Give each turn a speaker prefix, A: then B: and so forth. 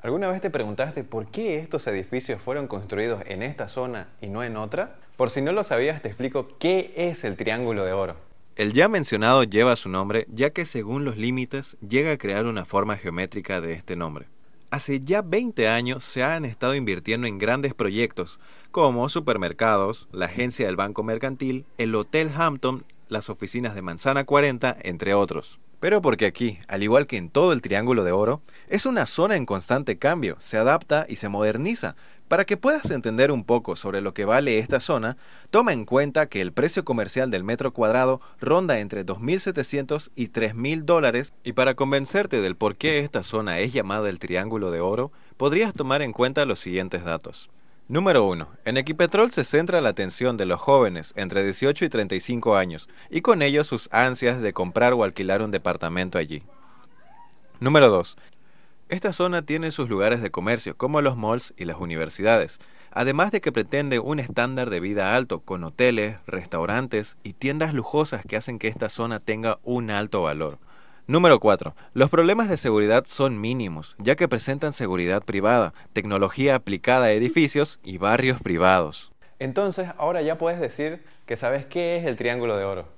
A: ¿Alguna vez te preguntaste por qué estos edificios fueron construidos en esta zona y no en otra? Por si no lo sabías, te explico qué es el Triángulo de Oro. El ya mencionado lleva su nombre ya que según los límites llega a crear una forma geométrica de este nombre. Hace ya 20 años se han estado invirtiendo en grandes proyectos como supermercados, la agencia del Banco Mercantil, el Hotel Hampton, las oficinas de Manzana 40, entre otros. Pero porque aquí, al igual que en todo el Triángulo de Oro, es una zona en constante cambio, se adapta y se moderniza. Para que puedas entender un poco sobre lo que vale esta zona, toma en cuenta que el precio comercial del metro cuadrado ronda entre 2.700 y 3.000 dólares y para convencerte del por qué esta zona es llamada el Triángulo de Oro, podrías tomar en cuenta los siguientes datos. Número 1. En Equipetrol se centra la atención de los jóvenes entre 18 y 35 años y con ellos sus ansias de comprar o alquilar un departamento allí. Número 2. Esta zona tiene sus lugares de comercio, como los malls y las universidades, además de que pretende un estándar de vida alto, con hoteles, restaurantes y tiendas lujosas que hacen que esta zona tenga un alto valor. Número 4. Los problemas de seguridad son mínimos, ya que presentan seguridad privada, tecnología aplicada a edificios y barrios privados. Entonces, ahora ya puedes decir que sabes qué es el Triángulo de Oro.